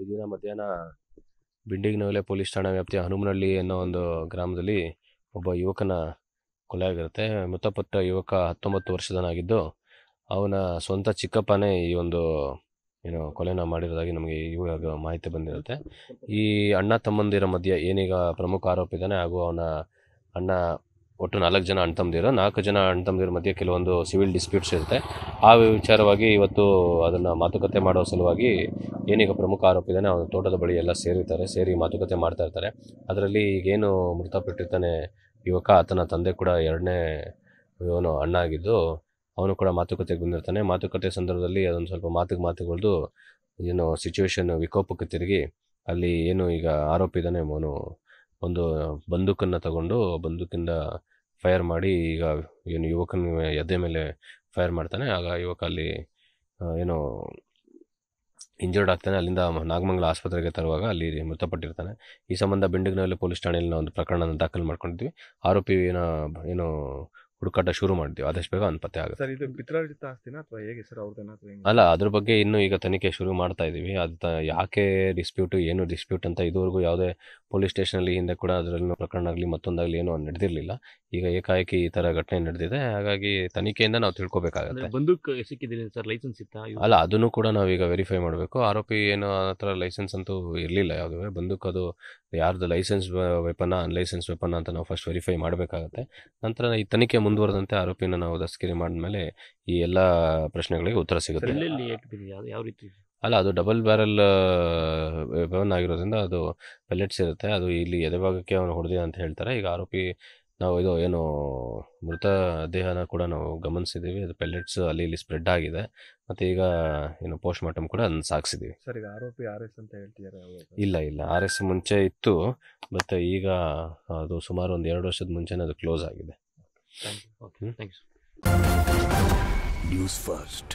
ಈ ದಿನ ಮಧ್ಯಾಹ್ನ ಬಿಂಡಿಗಿನವಲೆ ಪೊಲೀಸ್ ಠಾಣಾ ವ್ಯಾಪ್ತಿಯ ಹನುಮನಹಳ್ಳಿ ಎನ್ನುವ ಒಂದು ಗ್ರಾಮದಲ್ಲಿ ಒಬ್ಬ ಯುವಕನ ಕೊಲೆಯಾಗಿರುತ್ತೆ ಮೃತಪಟ್ಟ ಯುವಕ ಹತ್ತೊಂಬತ್ತು ವರ್ಷದನಾಗಿದ್ದು ಅವನ ಸ್ವಂತ ಚಿಕ್ಕಪ್ಪನೇ ಈ ಒಂದು ಏನು ಕೊಲೆನ ಮಾಡಿರೋದಾಗಿ ನಮಗೆ ಇವಾಗ ಮಾಹಿತಿ ಬಂದಿರುತ್ತೆ ಈ ಅಣ್ಣ ತಮ್ಮಂದಿರ ಮಧ್ಯೆ ಏನೀಗ ಪ್ರಮುಖ ಆರೋಪ ಹಾಗೂ ಅವನ ಅಣ್ಣ ಒಟ್ಟು ನಾಲ್ಕು ಜನ ಅಣ್ತಮ್ಮದಿರ ನಾಲ್ಕು ಜನ ಅಣ್ತಮ್ಮದಿರ ಮಧ್ಯೆ ಕೆಲವೊಂದು ಸಿವಿಲ್ ಡಿಸ್ಪ್ಯೂಟ್ಸ್ ಇರುತ್ತೆ ಆ ವಿಚಾರವಾಗಿ ಇವತ್ತು ಅದನ್ನು ಮಾತುಕತೆ ಮಾಡೋ ಸಲುವಾಗಿ ಏನೀಗ ಪ್ರಮುಖ ಆರೋಪ ಇದ್ದಾನೆ ಅವನ ತೋಟದ ಬಳಿ ಎಲ್ಲ ಸೇರಿರ್ತಾರೆ ಸೇರಿ ಮಾತುಕತೆ ಮಾಡ್ತಾ ಇರ್ತಾರೆ ಅದರಲ್ಲಿ ಈಗೇನು ಮೃತಪಟ್ಟಿರ್ತಾನೆ ಯುವಕ ಆತನ ತಂದೆ ಕೂಡ ಎರಡನೇ ಇವನು ಅಣ್ಣ ಆಗಿದ್ದು ಅವನು ಕೂಡ ಮಾತುಕತೆಗೆ ಬಂದಿರ್ತಾನೆ ಮಾತುಕತೆ ಸಂದರ್ಭದಲ್ಲಿ ಅದೊಂದು ಸ್ವಲ್ಪ ಮಾತಿಗೆ ಮಾತುಗಳದು ಏನು ಸಿಚುವೇಶನ್ ವಿಕೋಪಕ್ಕೆ ತಿರುಗಿ ಅಲ್ಲಿ ಏನು ಈಗ ಆರೋಪಿದಾನೆ ಅವನು ಒಂದು ಬಂದೂಕನ್ನು ತಗೊಂಡು ಬಂದೂಕಿಂದ ಫೈರ್ ಮಾಡಿ ಈಗ ಏನು ಯುವಕನ ಎದೆ ಮೇಲೆ ಫೈರ್ ಮಾಡ್ತಾನೆ ಆಗ ಯುವಕ ಅಲ್ಲಿ ಏನು ಇಂಜರ್ಡ್ ಆಗ್ತಾನೆ ಅಲ್ಲಿಂದ ನಾಗಮಂಗಲ ಆಸ್ಪತ್ರೆಗೆ ತರುವಾಗ ಅಲ್ಲಿ ಮೃತಪಟ್ಟಿರ್ತಾನೆ ಈ ಸಂಬಂಧ ಬೆಂಡಗನಹಳ್ಳಿ ಪೊಲೀಸ್ ಠಾಣೆಯಲ್ಲಿ ನಾವು ಒಂದು ಪ್ರಕರಣ ದಾಖಲು ಮಾಡ್ಕೊಂಡಿದ್ವಿ ಆರೋಪಿ ಏನು ಏನು ಹುಡುಕಾಟ ಶುರು ಮಾಡಿದ್ವಿ ಆದಷ್ಟು ಬೇಗ ಪತ್ತೆ ಆಗುತ್ತೆ ಸರ್ ಇದು ಅಥವಾ ಹೇಗೆ ಸರ್ ಅಲ್ಲ ಅದ್ರ ಬಗ್ಗೆ ಇನ್ನೂ ಈಗ ತನಿಖೆ ಶುರು ಮಾಡ್ತಾ ಇದ್ದೀವಿ ಅದು ಯಾಕೆ ಡಿಸ್ಪ್ಯೂಟು ಏನು ಡಿಸ್ಪ್ಯೂಟ್ ಅಂತ ಇದುವರೆಗೂ ಯಾವುದೇ ಪೊಲೀಸ್ ಸ್ಟೇಷನಲ್ಲಿ ಹಿಂದೆ ಕೂಡ ಅದರಲ್ಲಿ ಪ್ರಕರಣ ಆಗಲಿ ಮತ್ತೊಂದಾಗಲಿ ಏನೋ ನಡೆದಿರಲಿಲ್ಲ ಈಗ ಏಕಾಏಕಿ ಈ ಥರ ಘಟನೆ ನಡೆದಿದೆ ಹಾಗಾಗಿ ತನಿಖೆಯಿಂದ ನಾವು ತಿಳ್ಕೋಬೇಕಾಗುತ್ತೆ ಬಂದೂಕ್ ಸಿಕ್ಕಿದ್ದೀನಿ ಸರ್ ಲೈಸೆನ್ಸ್ ಇತ್ತಾ ಅಲ್ಲ ಅದನ್ನು ಕೂಡ ನಾವೀಗ ವೆರಿಫೈ ಮಾಡಬೇಕು ಆರೋಪಿ ಏನು ಆ ಥರ ಲೈಸೆನ್ಸ್ ಅಂತೂ ಇರಲಿಲ್ಲ ಯಾವುದೇ ಬಂದೂಕ್ ಅದು ಯಾರ್ದು ಲೈಸೆನ್ಸ್ ವೆಪನ್ನ ಅನ್ಲೈಸೆನ್ಸ್ ವೆಪನ್ ಅಂತ ನಾವು ಫಸ್ಟ್ ವೆರಿಫೈ ಮಾಡಬೇಕಾಗತ್ತೆ ನಂತರ ಈ ತನಿಖೆ ಮುಂದುವರೆದಂತೆ ಆರೋಪಿನ ನಾವು ದಸ್ಕಿರಿ ಮಾಡಿದ್ಮೇಲೆ ಈ ಎಲ್ಲ ಪ್ರಶ್ನೆಗಳಿಗೆ ಉತ್ತರ ಸಿಗುತ್ತೆ ಯಾವ ರೀತಿ ಅಲ್ಲ ಅದು ಡಬಲ್ ಬ್ಯಾರಲ್ ವೆಪನ್ ಆಗಿರೋದ್ರಿಂದ ಅದು ಪೆಲೆಟ್ಸ್ ಇರುತ್ತೆ ಅದು ಇಲ್ಲಿ ಎದೆಭಾಗಕ್ಕೆ ಅವನು ಹೊಡೆದಿದೆ ಅಂತ ಹೇಳ್ತಾರೆ ಈಗ ಆರೋಪಿ ನಾವು ಇದು ಏನು ಮೃತ ದೇಹನ ಕೂಡ ನಾವು ಗಮನಿಸಿದ್ದೀವಿ ಅದು ಪೆಲೆಟ್ಸ್ ಅಲ್ಲಿ ಇಲ್ಲಿ ಸ್ಪ್ರೆಡ್ ಆಗಿದೆ ಮತ್ತು ಈಗ ಏನು ಪೋಸ್ಟ್ ಮಾರ್ಟಮ್ ಕೂಡ ಅದನ್ನು ಸಾಗಿಸಿದ್ದೀವಿ ಸರ್ ಈಗ ಆರೋಪಿ ಆರ್ ಎಸ್ ಅಂತ ಹೇಳ್ತಿದ್ದಾರೆ ಇಲ್ಲ ಇಲ್ಲ ಆರ್ ಎಸ್ ಮುಂಚೆ ಇತ್ತು ಮತ್ತೆ ಈಗ ಅದು ಸುಮಾರು ಒಂದು ಎರಡು ವರ್ಷದ ಮುಂಚೆನೇ ಅದು ಕ್ಲೋಸ್ ಆಗಿದೆ ಓಕೆ ಥ್ಯಾಂಕ್ ಯು ಫಸ್ಟ್